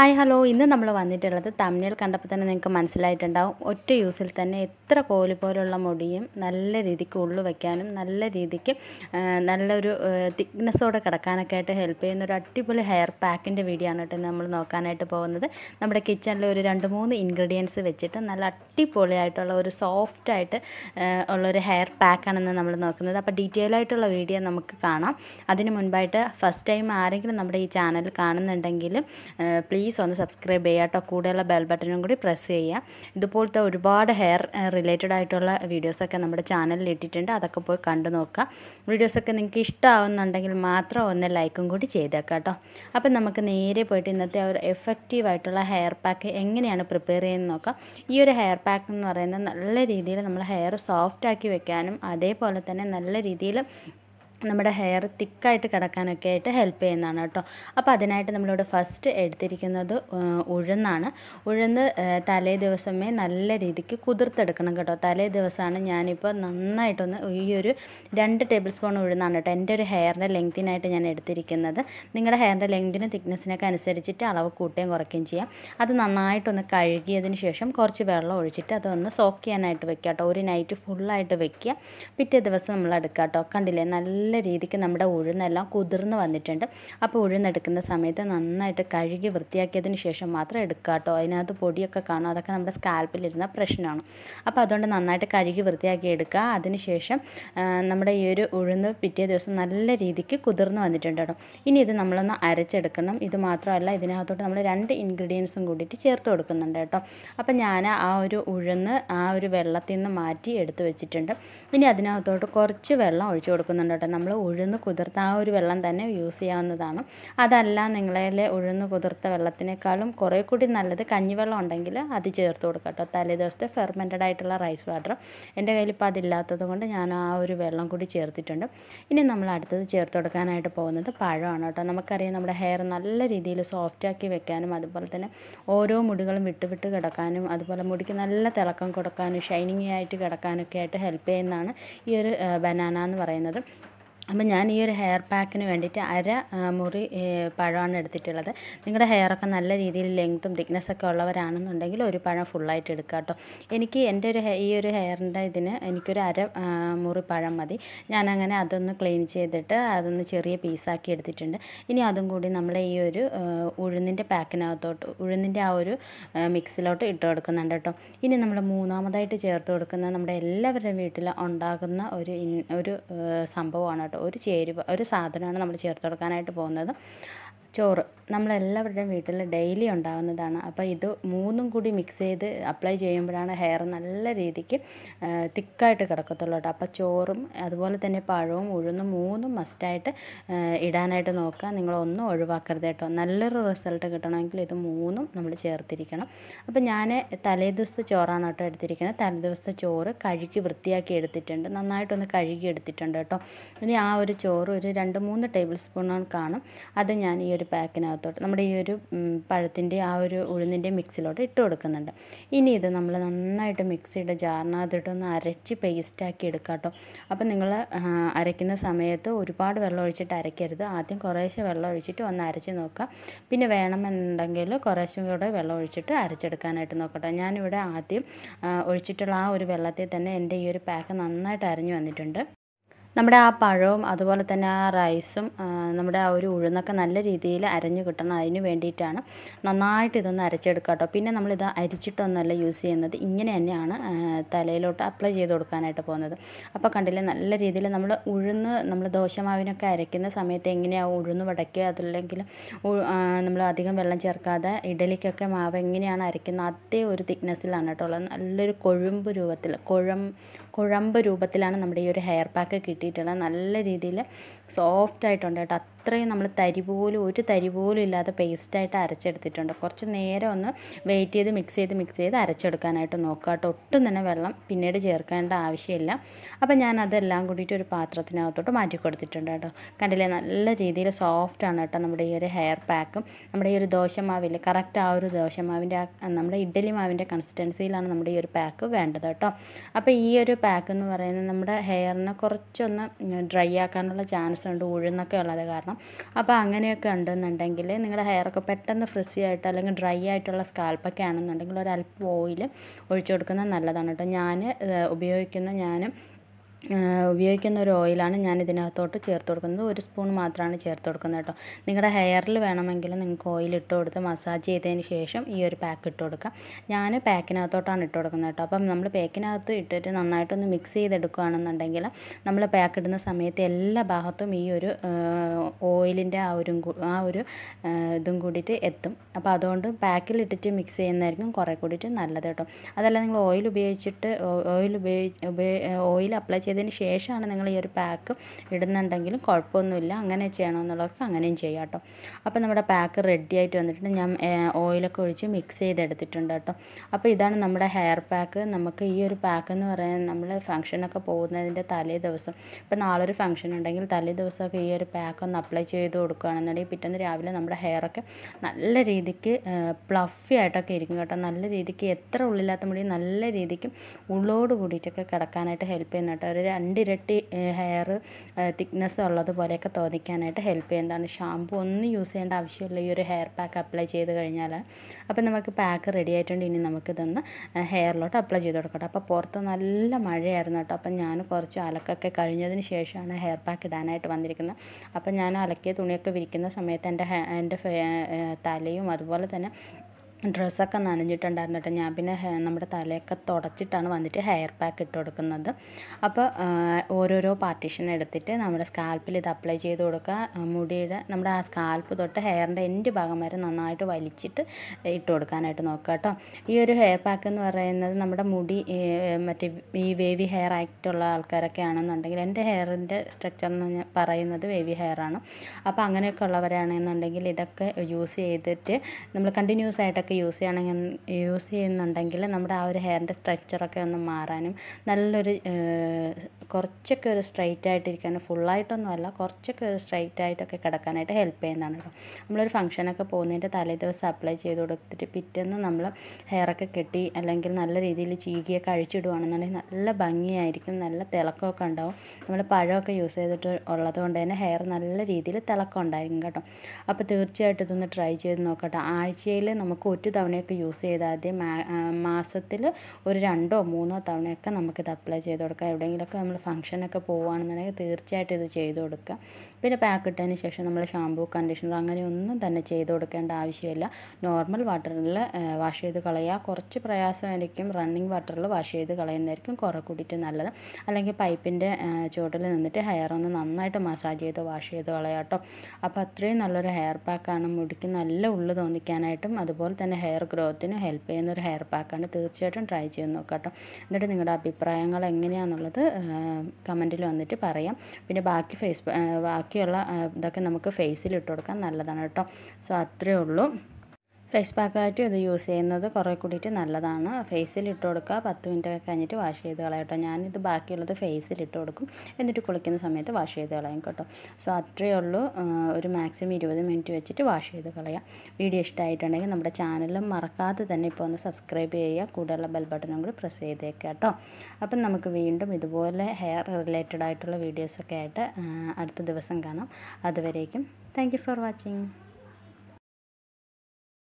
hi hello ഇന്ന് നമ്മൾ വന്നിട്ടുള്ളത് തമിഴിൽ കണ്ടപ്പോൾ തന്നെ നിങ്ങൾക്ക് മനസ്സിലായിട്ടുണ്ടാവും ഒറ്റ യൂസിൽ തന്നെ എത്ര കോല് പോലുള്ള മുടിയും നല്ല രീതിക്ക് ഉള്ളു വയ്ക്കാനും നല്ല രീതിക്ക് നല്ലൊരു തിക്നെസ്സോടെ കിടക്കാനൊക്കെ ആയിട്ട് ഹെൽപ്പ് ചെയ്യുന്ന ഒരു അടിപൊളി ഹെയർ പാക്കിൻ്റെ വീഡിയോ ആണ് കേട്ടോ നമ്മൾ നോക്കാനായിട്ട് പോകുന്നത് നമ്മുടെ കിച്ചണിൽ ഒരു രണ്ട് മൂന്ന് ഇൻഗ്രീഡിയൻസ് വെച്ചിട്ട് നല്ല അടിപൊളിയായിട്ടുള്ള ഒരു സോഫ്റ്റായിട്ട് ഉള്ളൊരു ഹെയർ പാക്കാണെന്ന് നമ്മൾ നോക്കുന്നത് അപ്പോൾ ഡീറ്റെയിൽ ആയിട്ടുള്ള വീഡിയോ നമുക്ക് കാണാം അതിന് മുൻപായിട്ട് ഫസ്റ്റ് ടൈം ആരെങ്കിലും നമ്മുടെ ഈ ചാനൽ കാണുന്നുണ്ടെങ്കിൽ പ്ലീസ് പ്ലീസ് ഒന്ന് സബ്സ്ക്രൈബ് ചെയ്യുക കേട്ടോ കൂടെയുള്ള ബെൽ ബട്ടണും കൂടി പ്രസ് ചെയ്യുക ഇതുപോലത്തെ ഒരുപാട് ഹെയർ റിലേറ്റഡ് ആയിട്ടുള്ള വീഡിയോസൊക്കെ നമ്മുടെ ചാനലിൽ ഇട്ടിട്ടുണ്ട് അതൊക്കെ പോയി കണ്ടു നോക്കുക വീഡിയോസൊക്കെ നിങ്ങൾക്ക് ഇഷ്ടമാവുന്നുണ്ടെങ്കിൽ മാത്രം ഒന്ന് ലൈക്കും കൂടി ചെയ്തേക്കാം കേട്ടോ അപ്പം നമുക്ക് നേരെ പോയിട്ട് ഇന്നത്തെ ഒരു എഫക്റ്റീവ് ആയിട്ടുള്ള ഹെയർ പാക്ക് എങ്ങനെയാണ് പ്രിപ്പയർ ചെയ്യുന്നത് നോക്കാം ഈ ഒരു ഹെയർ പാക്ക് എന്ന് പറയുന്നത് നല്ല രീതിയിൽ നമ്മൾ ഹെയർ സോഫ്റ്റ് ആക്കി വെക്കാനും അതേപോലെ തന്നെ നല്ല രീതിയിൽ നമ്മുടെ ഹെയർ തിക്കായിട്ട് കിടക്കാനൊക്കെ ആയിട്ട് ഹെൽപ്പ് ചെയ്യുന്നതാണ് കേട്ടോ അപ്പോൾ അതിനായിട്ട് നമ്മളിവിടെ ഫസ്റ്റ് എടുത്തിരിക്കുന്നത് ഉഴുന്നാണ് ഉഴുന്ന് തലേ ദിവസമേ നല്ല രീതിക്ക് കുതിർത്തെടുക്കണം കേട്ടോ തലേ ദിവസമാണ് ഞാനിപ്പോൾ നന്നായിട്ടൊന്ന് ഈ ഒരു രണ്ട് ടേബിൾ സ്പൂൺ ഉഴുന്നാണ് കേട്ടോ എൻ്റെ ഒരു ഹെയറിൻ്റെ ലെങ്തിനായിട്ട് ഞാൻ എടുത്തിരിക്കുന്നത് നിങ്ങളുടെ ഹെയറിൻ്റെ ലെങ്തിനും തിക്നെസ്സിനൊക്കെ അനുസരിച്ചിട്ട് അളവ് കൂട്ടുകയും കുറയ്ക്കുകയും ചെയ്യാം അത് നന്നായിട്ടൊന്ന് കഴുകിയതിന് ശേഷം കുറച്ച് വെള്ളം ഒഴിച്ചിട്ട് അതൊന്ന് സോക്ക് ചെയ്യാനായിട്ട് വെക്കാം കേട്ടോ ഒരു നൈറ്റ് ഫുള്ളായിട്ട് വെക്കുക പിറ്റേ ദിവസം നമ്മൾ എടുക്കാം കേട്ടോ കണ്ടില്ലേ നല്ല നല്ല രീതിക്ക് നമ്മുടെ ഉഴുന്നെല്ലാം കുതിർന്ന് വന്നിട്ടുണ്ട് അപ്പോൾ ഉഴുന്നെടുക്കുന്ന സമയത്ത് നന്നായിട്ട് കഴുകി വൃത്തിയാക്കിയതിന് ശേഷം മാത്രം എടുക്കുക കേട്ടോ അതിനകത്ത് പൊടിയൊക്കെ കാണും അതൊക്കെ നമ്മുടെ സ്കാൽപ്പിലിരുന്ന പ്രശ്നമാണ് അപ്പോൾ അതുകൊണ്ട് നന്നായിട്ട് കഴുകി വൃത്തിയാക്കി എടുക്കുക അതിനുശേഷം നമ്മുടെ ഈ ഒരു ഉഴുന്ന് പിറ്റേ ദിവസം നല്ല രീതിക്ക് കുതിർന്ന് വന്നിട്ടുണ്ട് കേട്ടോ ഇനി ഇത് നമ്മളൊന്ന് അരച്ചെടുക്കണം ഇത് മാത്രമല്ല ഇതിനകത്തോട്ട് നമ്മൾ രണ്ട് ഇൻഗ്രീഡിയൻസും കൂടിയിട്ട് ചേർത്ത് കൊടുക്കുന്നുണ്ട് കേട്ടോ അപ്പം ഞാൻ ആ ഒരു ഉഴുന്ന് ആ ഒരു വെള്ളത്തിൽ നിന്ന് മാറ്റി എടുത്ത് വെച്ചിട്ടുണ്ട് ഇനി അതിനകത്തോട്ട് കുറച്ച് വെള്ളം ഒഴിച്ചു കൊടുക്കുന്നുണ്ട് കേട്ടോ നമ്മൾ ഉഴുന്ന് കുതിർത്ത ആ ഒരു വെള്ളം തന്നെ യൂസ് ചെയ്യാവുന്നതാണ് അതല്ല നിങ്ങളെ ഉഴുന്ന് കുതിർത്ത വെള്ളത്തിനേക്കാളും കുറേ കൂടി നല്ലത് കഞ്ഞിവെള്ളം ഉണ്ടെങ്കിൽ അത് ചേർത്ത് കൊടുക്കുക കേട്ടോ തലേ ദിവസത്തെ ഫെർമെൻറ്റഡ് ആയിട്ടുള്ള റൈസ് വാട്ടർ എൻ്റെ കയ്യിൽ ഇപ്പോൾ അതില്ലാത്തത് കൊണ്ട് ഞാൻ ആ ഒരു വെള്ളം കൂടി ചേർത്തിട്ടുണ്ട് ഇനി നമ്മൾ അടുത്തത് ചേർത്ത് കൊടുക്കാനായിട്ട് പോകുന്നത് പഴമാണ് കേട്ടോ നമുക്കറിയാം നമ്മുടെ ഹെയർ നല്ല രീതിയിൽ സോഫ്റ്റാക്കി വെക്കാനും അതുപോലെ തന്നെ ഓരോ മുടികളും വിട്ടുവിട്ട് കിടക്കാനും അതുപോലെ മുടിക്ക് നല്ല തിളക്കം കൊടുക്കാനും ഷൈനിങ് ആയിട്ട് കിടക്കാനൊക്കെ ആയിട്ട് ഹെൽപ്പ് ചെയ്യുന്നതാണ് ഈ ഒരു ബനാന എന്ന് പറയുന്നത് അപ്പം ഞാൻ ഈ ഒരു ഹെയർ പാക്കിന് വേണ്ടിയിട്ട് അര മുറി പഴമാണ് എടുത്തിട്ടുള്ളത് നിങ്ങളുടെ ഹെയറൊക്കെ നല്ല രീതിയിൽ ലെങ്ത്തും തിക്നെസ്സൊക്കെ ഉള്ളവരാണെന്നുണ്ടെങ്കിൽ ഒരു പഴം ഫുള്ളായിട്ട് എടുക്കുക കേട്ടോ എനിക്ക് എൻ്റെ ഒരു ഈ ഒരു ഹെയറിൻ്റെ ഇതിന് എനിക്കൊരു അര മുറി പഴം മതി ഞാനങ്ങനെ അതൊന്ന് ക്ലീൻ ചെയ്തിട്ട് അതൊന്ന് ചെറിയ പീസാക്കി എടുത്തിട്ടുണ്ട് ഇനി അതും കൂടി നമ്മൾ ഈ ഒരു ഉഴുന്നിൻ്റെ പാക്കിനകത്തോട്ട് ഉഴുന്നിൻ്റെ ആ ഒരു മിക്സിലോട്ട് ഇട്ട് കൊടുക്കുന്നുണ്ട് കേട്ടോ ഇനി നമ്മൾ മൂന്നാമതായിട്ട് ചേർത്ത് കൊടുക്കുന്ന നമ്മുടെ എല്ലാവരുടെയും വീട്ടിൽ ഉണ്ടാകുന്ന ഒരു ഒരു സംഭവമാണ് കേട്ടോ ഒരു ചേരുവ ഒരു സാധനമാണ് നമ്മൾ ചേർത്ത് കൊടുക്കാനായിട്ട് പോകുന്നത് ചോറ് നമ്മളെല്ലാവരുടെയും വീട്ടിൽ ഡെയിലി ഉണ്ടാവുന്നതാണ് അപ്പോൾ ഇത് മൂന്നും കൂടി മിക്സ് ചെയ്ത് അപ്ലൈ ചെയ്യുമ്പോഴാണ് ഹെയർ നല്ല രീതിക്ക് തിക്കായിട്ട് കിടക്കത്തുള്ളൂ കേട്ടോ അപ്പോൾ ചോറും അതുപോലെ തന്നെ പഴവും ഉഴുന്നും മൂന്നും മസ്റ്റായിട്ട് ഇടാനായിട്ട് നോക്കുക നിങ്ങളൊന്നും ഒഴിവാക്കരുത് കേട്ടോ നല്ലൊരു റിസൾട്ട് കിട്ടണമെങ്കിൽ ഇത് മൂന്നും നമ്മൾ ചേർത്തിരിക്കണം അപ്പോൾ ഞാൻ തലേ ദിവസത്തെ ചോറാണ് കേട്ടോ എടുത്തിരിക്കുന്നത് തലേ ദിവസത്തെ ചോറ് കഴുകി വൃത്തിയാക്കി എടുത്തിട്ടുണ്ട് നന്നായിട്ടൊന്ന് കഴുകി എടുത്തിട്ടുണ്ട് കേട്ടോ ഇനി ആ ഒരു ചോറ് ഒരു രണ്ട് മൂന്ന് ടേബിൾ സ്പൂണാണ് കാണും അത് ഞാൻ ഈ ഒരു പാക്കിനകത്തോട്ട് നമ്മുടെ ഈ ഒരു പഴത്തിൻ്റെ ആ ഒരു ഉഴുന്നിൻ്റെ മിക്സിലോട്ട് ഇട്ട് കൊടുക്കുന്നുണ്ട് ഇനി ഇത് നമ്മൾ നന്നായിട്ട് മിക്സിയുടെ ജാറിനകത്തിട്ടൊന്ന് അരച്ച് പേസ്റ്റാക്കി എടുക്കാം കേട്ടോ അപ്പം നിങ്ങൾ അരയ്ക്കുന്ന സമയത്ത് ഒരുപാട് വെള്ളം ഒഴിച്ചിട്ട് അരയ്ക്കരുത് ആദ്യം കുറേശ്ശെ വെള്ളം ഒഴിച്ചിട്ട് ഒന്ന് അരച്ച് നോക്കുക പിന്നെ വേണമെന്നുണ്ടെങ്കിൽ കുറേശ്ശും കൂടെ വെള്ളം ഒഴിച്ചിട്ട് അരച്ചെടുക്കാനായിട്ട് നോക്കട്ടെ ഞാനിവിടെ ആദ്യം ഒഴിച്ചിട്ടുള്ള ആ ഒരു വെള്ളത്തിൽ തന്നെ എൻ്റെ ഈ ഒരു പാക്ക് നന്നായിട്ട് അരഞ്ഞു വന്നിട്ടുണ്ട് നമ്മുടെ ആ പഴവും അതുപോലെ തന്നെ ആ റൈസും നമ്മുടെ ആ ഒരു ഉഴുന്നൊക്കെ നല്ല രീതിയിൽ അരഞ്ഞു കിട്ടണം അതിന് വേണ്ടിയിട്ടാണ് നന്നായിട്ട് ഇതൊന്ന് അരച്ചെടുക്കുക കേട്ടോ പിന്നെ നമ്മളിത് അരിച്ചിട്ടൊന്നുമല്ല യൂസ് ചെയ്യുന്നത് ഇങ്ങനെ തന്നെയാണ് തലയിലോട്ട് അപ്ലൈ ചെയ്ത് കൊടുക്കാനായിട്ട് പോകുന്നത് അപ്പോൾ കണ്ടില്ലേ നല്ല രീതിയിൽ നമ്മൾ ഉഴുന്ന് നമ്മൾ ദോശമാവിനൊക്കെ അരയ്ക്കുന്ന സമയത്ത് എങ്ങനെയാണ് ഉഴുന്ന് വടക്കുക അതല്ലെങ്കിൽ നമ്മൾ അധികം വെള്ളം ചേർക്കാതെ ഇഡലിക്കൊക്കെ മാവ് എങ്ങനെയാണ് അരയ്ക്കുന്നത് അതേ ഒരു തിക്നെസ്സിലാണ് കേട്ടോ ഉള്ളത് നല്ലൊരു കൊഴുമ്പ് രൂപത്തിൽ കുഴം കുഴമ്പ് രൂപത്തിലാണ് നമ്മുടെ ഈ ഒരു ഹെയർ പാക്ക് കിട്ടിയിട്ടുള്ളത് നല്ല രീതിയിൽ സോഫ്റ്റ് ആയിട്ടുണ്ട് കേട്ടോ അത്രയും നമ്മൾ തരി പോലും ഒരു തരി പോലും ഇല്ലാതെ പേസ്റ്റായിട്ട് അരച്ചെടുത്തിട്ടുണ്ട് കുറച്ച് നേരം ഒന്ന് വെയിറ്റ് ചെയ്ത് മിക്സ് ചെയ്ത് മിക്സ് ചെയ്ത് അരച്ചെടുക്കാനായിട്ട് നോക്കുക കേട്ടോ ഒട്ടും തന്നെ വെള്ളം പിന്നീട് ചേർക്കേണ്ട ആവശ്യമില്ല അപ്പം ഞാൻ അതെല്ലാം കൂടിയിട്ട് ഒരു പാത്രത്തിനകത്തോട്ട് മാറ്റി കൊടുത്തിട്ടുണ്ട് കേട്ടോ കണ്ടില്ലേ നല്ല രീതിയിൽ സോഫ്റ്റാണ് കേട്ടോ നമ്മുടെ ഈ ഒരു ഹെയർ പാക്കും നമ്മുടെ ഈ ഒരു ദോശമാവിൽ കറക്റ്റ് ആ ഒരു ദോശമാവിൻ്റെ നമ്മുടെ ഇഡ്ഡലി മാവിൻ്റെ കൺസിസ്റ്റൻസിയിലാണ് നമ്മുടെ ഈ ഒരു പാക്ക് വേണ്ടത് കേട്ടോ അപ്പോൾ ഈ ഒരു പാക്ക് എന്ന് പറയുന്നത് നമ്മുടെ ഹെയറിനെ കുറച്ചൊന്ന് ഡ്രൈ ആക്കാനുള്ള ചാൻസ് ഉണ്ട് ഉഴുന്നൊക്കെ ഉള്ളത് കാരണം കൊടുക്കണം അപ്പോൾ അങ്ങനെയൊക്കെ ഉണ്ടെന്നുണ്ടെങ്കിൽ നിങ്ങളുടെ ഹെയറൊക്കെ പെട്ടെന്ന് ഫ്രിസി ആയിട്ട് അല്ലെങ്കിൽ ഡ്രൈ ആയിട്ടുള്ള സ്കാൽപ്പൊക്കെ ആണെന്നുണ്ടെങ്കിൽ ഒരൽപ്പം ഓയിൽ ഒഴിച്ചു കൊടുക്കുന്നത് നല്ലതാണ് കേട്ടോ ഞാൻ ഉപയോഗിക്കുന്ന ഞാൻ ഉപയോഗിക്കുന്ന ഒരു ഓയിലാണ് ഞാൻ ഇതിനകത്തോട്ട് ചേർത്ത് കൊടുക്കുന്നത് ഒരു സ്പൂൺ മാത്രമാണ് ചേർത്ത് കൊടുക്കുന്നത് കേട്ടോ നിങ്ങളുടെ ഹെയറിൽ വേണമെങ്കിൽ നിങ്ങൾക്ക് ഓയിൽ ഇട്ട് കൊടുത്ത് മസാജ് ചെയ്തതിന് ശേഷം ഈ ഒരു പാക്ക് ഇട്ട് കൊടുക്കാം ഞാൻ പാക്കിനകത്തോട്ടാണ് ഇട്ട് കൊടുക്കുന്നത് കേട്ടോ അപ്പം നമ്മൾ പാക്കിനകത്ത് ഇട്ടിട്ട് നന്നായിട്ടൊന്ന് മിക്സ് ചെയ്തെടുക്കുകയാണെന്നുണ്ടെങ്കിൽ നമ്മൾ പാക്ക് ഇടുന്ന സമയത്ത് എല്ലാ ഭാഗത്തും ഈ ഒരു ഓയിലിൻ്റെ ആ ഒരു ആ ഒരു ഇതും കൂടിയിട്ട് എത്തും അപ്പോൾ അതുകൊണ്ട് പാക്കിൽ ഇട്ടിട്ട് മിക്സ് ചെയ്യുന്നതായിരിക്കും കുറേ കൂടിയിട്ട് നല്ലത് കേട്ടോ അതല്ല നിങ്ങൾ ഓയിൽ ഉപയോഗിച്ചിട്ട് ഓയിൽ ഉപയോഗ ഓയിൽ അപ്ലൈ ഉണക്കിയതിന് ശേഷമാണ് നിങ്ങൾ ഈ ഒരു പാക്ക് ഇടുന്നുണ്ടെങ്കിലും കുഴപ്പമൊന്നുമില്ല അങ്ങനെ ചെയ്യണമെന്നുള്ളവർക്ക് അങ്ങനെയും ചെയ്യാം കേട്ടോ അപ്പോൾ നമ്മുടെ പാക്ക് റെഡി ആയിട്ട് വന്നിട്ടുണ്ട് ഞാൻ ഓയിലൊക്കെ ഒഴിച്ച് മിക്സ് ചെയ്തെടുത്തിട്ടുണ്ട് കേട്ടോ അപ്പോൾ ഇതാണ് നമ്മുടെ ഹെയർ പാക്ക് നമുക്ക് ഈ ഒരു പാക്ക് എന്ന് പറയുന്നത് നമ്മൾ ഫംഗ്ഷനൊക്കെ പോകുന്നതിൻ്റെ തലേ ദിവസം ഇപ്പോൾ നാളൊരു ഫംഗ്ഷൻ ഉണ്ടെങ്കിൽ തലേ ദിവസമൊക്കെ ഈ ഒരു പാക്ക് ഒന്ന് അപ്ലൈ ചെയ്ത് കൊടുക്കുകയാണെന്നുണ്ടെങ്കിൽ പിറ്റേന്ന് രാവിലെ നമ്മുടെ ഹെയറൊക്കെ നല്ല രീതിക്ക് പ്ലഫി ആയിട്ടൊക്കെ ഇരിക്കും കേട്ടോ നല്ല രീതിക്ക് എത്ര ഉള്ളില്ലാത്ത മുടി നല്ല രീതിക്ക് ഉള്ളോട് കൂടിയിട്ടൊക്കെ കിടക്കാനായിട്ട് ഹെൽപ്പ് ചെയ്യുന്ന കേട്ടോ ഒരു ഒരു രണ്ടിരട്ടി ഹെയർ തിക്നെസ് ഉള്ളതുപോലെയൊക്കെ തോന്നിക്കാനായിട്ട് ഹെൽപ്പ് ചെയ്യുന്നതാണ് ഷാംപൂ ഒന്നും യൂസ് ചെയ്യേണ്ട ആവശ്യമില്ല ഈ ഒരു ഹെയർ പാക്ക് അപ്ലൈ ചെയ്ത് കഴിഞ്ഞാൽ അപ്പോൾ നമുക്ക് പാക്ക് റെഡി ആയിട്ടുണ്ട് ഇനി നമുക്കിതൊന്ന് ഹെയറിലോട്ട് അപ്ലൈ ചെയ്ത് കൊടുക്കട്ടെ അപ്പോൾ പുറത്ത് നല്ല മഴയായിരുന്നു കേട്ടോ അപ്പം ഞാൻ കുറച്ച് അലക്കൊക്കെ കഴിഞ്ഞതിന് ശേഷമാണ് ഹെയർ പാക്ക് ഇടാനായിട്ട് വന്നിരിക്കുന്നത് അപ്പം ഞാൻ അലക്കിയ തുണിയൊക്കെ വിരിക്കുന്ന സമയത്ത് എൻ്റെ എൻ്റെ തലയും അതുപോലെ തന്നെ ഡ്രസ്സൊക്കെ നനഞ്ഞിട്ടുണ്ടായിരുന്നു കേട്ടോ ഞാൻ പിന്നെ നമ്മുടെ തലയൊക്കെ തുടച്ചിട്ടാണ് വന്നിട്ട് ഹെയർ പാക്ക് ഇട്ട് കൊടുക്കുന്നത് അപ്പോൾ ഓരോരോ പാർട്ടീഷൻ എടുത്തിട്ട് നമ്മുടെ സ്കാൽപ്പിൽ ഇത് അപ്ലൈ ചെയ്ത് കൊടുക്കുക മുടിയുടെ നമ്മുടെ ആ സ്കാൽപ്പ് തൊട്ട് ഹെയറിൻ്റെ എൻ്റ് ഭാഗം വരെ നന്നായിട്ട് വലിച്ചിട്ട് ഇട്ട് കൊടുക്കാനായിട്ട് നോക്കുക കേട്ടോ ഈ ഒരു ഹെയർ പാക്ക് എന്ന് പറയുന്നത് നമ്മുടെ മുടി മറ്റേ ഈ വേവി ഹെയർ ആയിട്ടുള്ള ആൾക്കാരൊക്കെ ആണെന്നുണ്ടെങ്കിൽ എൻ്റെ ഹെയറിൻ്റെ സ്ട്രക്ചർ എന്ന് പറയുന്നത് വേവി ഹെയർ ആണ് അപ്പോൾ അങ്ങനെയൊക്കെ ഉള്ളവരാണെന്നുണ്ടെങ്കിൽ ഇതൊക്കെ യൂസ് ചെയ്തിട്ട് നമ്മൾ കണ്ടിന്യൂസ് ആയിട്ടൊക്കെ ഒക്കെ യൂസ് ചെയ്യണമെങ്കിൽ യൂസ് ചെയ്യുന്നുണ്ടെങ്കിൽ നമ്മുടെ ആ ഒരു ഹെയറിൻ്റെ സ്ട്രക്ചറൊക്കെ ഒന്ന് മാറാനും നല്ലൊരു കുറച്ചൊക്കെ ഒരു സ്ട്രൈറ്റ് ആയിട്ടിരിക്കാൻ ഫുള്ളായിട്ടൊന്നും അല്ല കുറച്ചൊക്കെ ഒരു സ്ട്രൈറ്റ് ആയിട്ടൊക്കെ കിടക്കാനായിട്ട് ഹെൽപ്പ് ചെയ്യുന്നതാണ് കേട്ടോ നമ്മളൊരു ഫംഗ്ഷനൊക്കെ പോകുന്നതിൻ്റെ തലേ ദിവസം അപ്ലൈ ചെയ്ത് കൊടുത്തിട്ട് പിറ്റേന്ന് നമ്മൾ ഹെയറൊക്കെ കെട്ടി അല്ലെങ്കിൽ നല്ല രീതിയിൽ ചീകിയൊക്കെ അഴിച്ചിടുകയാണെന്നുണ്ടെങ്കിൽ നല്ല ഭംഗിയായിരിക്കും നല്ല തിളക്കമൊക്കെ ഉണ്ടാവും നമ്മൾ പഴമൊക്കെ യൂസ് ചെയ്തിട്ട് ഉള്ളത് കൊണ്ട് തന്നെ ഹെയർ നല്ല രീതിയിൽ തിളക്കം ഉണ്ടായിരിക്കും കേട്ടോ അപ്പോൾ തീർച്ചയായിട്ടും ഇതൊന്ന് ട്രൈ ചെയ്ത് നോക്കട്ടെ ആഴ്ചയിൽ നമുക്ക് ഒരു തവണയൊക്കെ യൂസ് ചെയ്താൽ മാസത്തിൽ ഒരു രണ്ടോ മൂന്നോ തവണയൊക്കെ നമുക്കിത് അപ്ലൈ ചെയ്ത് കൊടുക്കാം എവിടെയെങ്കിലുമൊക്കെ നമ്മൾ ഫംഗ്ഷനൊക്കെ പോവുകയാണെന്നുണ്ടെങ്കിൽ തീർച്ചയായിട്ടും ഇത് ചെയ്ത് കൊടുക്കുക പിന്നെ പാക്ക് ഇട്ടതിന് ശേഷം നമ്മൾ ഷാമ്പൂ കണ്ടീഷണർ അങ്ങനെ ഒന്നും തന്നെ ചെയ്ത് കൊടുക്കേണ്ട ആവശ്യമില്ല നോർമൽ വാട്ടറിൽ വാഷ് ചെയ്ത് കളയുക കുറച്ച് പ്രയാസമായിരിക്കും റണ്ണിങ് വാട്ടറിൽ വാഷ് ചെയ്ത് കളയുന്നതായിരിക്കും കുറേ കൂടിയിട്ട് നല്ലത് അല്ലെങ്കിൽ പൈപ്പിൻ്റെ ചുവട്ടിൽ നിന്നിട്ട് ഹെയർ ഒന്ന് നന്നായിട്ട് മസാജ് ചെയ്ത് വാഷ് ചെയ്ത് കളയാട്ടോ കേട്ടോ അപ്പോൾ അത്രയും നല്ലൊരു ഹെയർ പാക്കാണ് മുടിക്ക് നല്ല ഉള്ളു തോന്നിക്കാനായിട്ടും അതുപോലെ തന്നെ ഹെയർ ഗ്രോത്തിന് ഹെൽപ്പ് ചെയ്യുന്ന ഒരു ഹെയർ പാക്കാണ് തീർച്ചയായിട്ടും ട്രൈ ചെയ്ത് നോക്കാം കേട്ടോ എന്നിട്ട് നിങ്ങളുടെ അഭിപ്രായങ്ങൾ എങ്ങനെയാണെന്നുള്ളത് കമൻറ്റിൽ വന്നിട്ട് പറയാം പിന്നെ ബാക്കി ഫേസ് ബാക്കിയുള്ള ഇതൊക്കെ നമുക്ക് ഫേസിൽ ഇട്ട് കൊടുക്കാൻ നല്ലതാണ് കേട്ടോ സോ അത്രയേ ഉള്ളൂ ഫേസ് പാക്കായിട്ട് ഇത് യൂസ് ചെയ്യുന്നത് കുറേ കൂടിയിട്ട് നല്ലതാണ് ഫേസിൽ ഇട്ട് കൊടുക്കുക പത്ത് മിനിറ്റ് ഒക്കെ കഴിഞ്ഞിട്ട് വാഷ് ചെയ്ത് കളയാം കേട്ടോ ഞാനിത് ബാക്കിയുള്ളത് ഫേസിൽ ഇട്ട് കൊടുക്കും എന്നിട്ട് കുളിക്കുന്ന സമയത്ത് വാഷ് ചെയ്ത് കളയാം കേട്ടോ സോ അത്രയേ ഉള്ളൂ ഒരു മാക്സിമം ഇരുപത് മിനിറ്റ് വെച്ചിട്ട് വാഷ് ചെയ്ത് കളയാം വീഡിയോ ഇഷ്ടമായിട്ടുണ്ടെങ്കിൽ നമ്മുടെ ചാനലും മറക്കാതെ തന്നെ ഇപ്പോൾ ഒന്ന് സബ്സ്ക്രൈബ് ചെയ്യുക കൂടെയുള്ള ബെൽ ബട്ടണും കൂടി പ്രസ് ചെയ്തേക്കുക കേട്ടോ അപ്പം നമുക്ക് വീണ്ടും ഇതുപോലെ ഹെയർ റിലേറ്റഡ് ആയിട്ടുള്ള വീഡിയോസൊക്കെ ആയിട്ട് അടുത്ത ദിവസം കാണാം അതുവരേക്കും താങ്ക് ഫോർ വാച്ചിങ്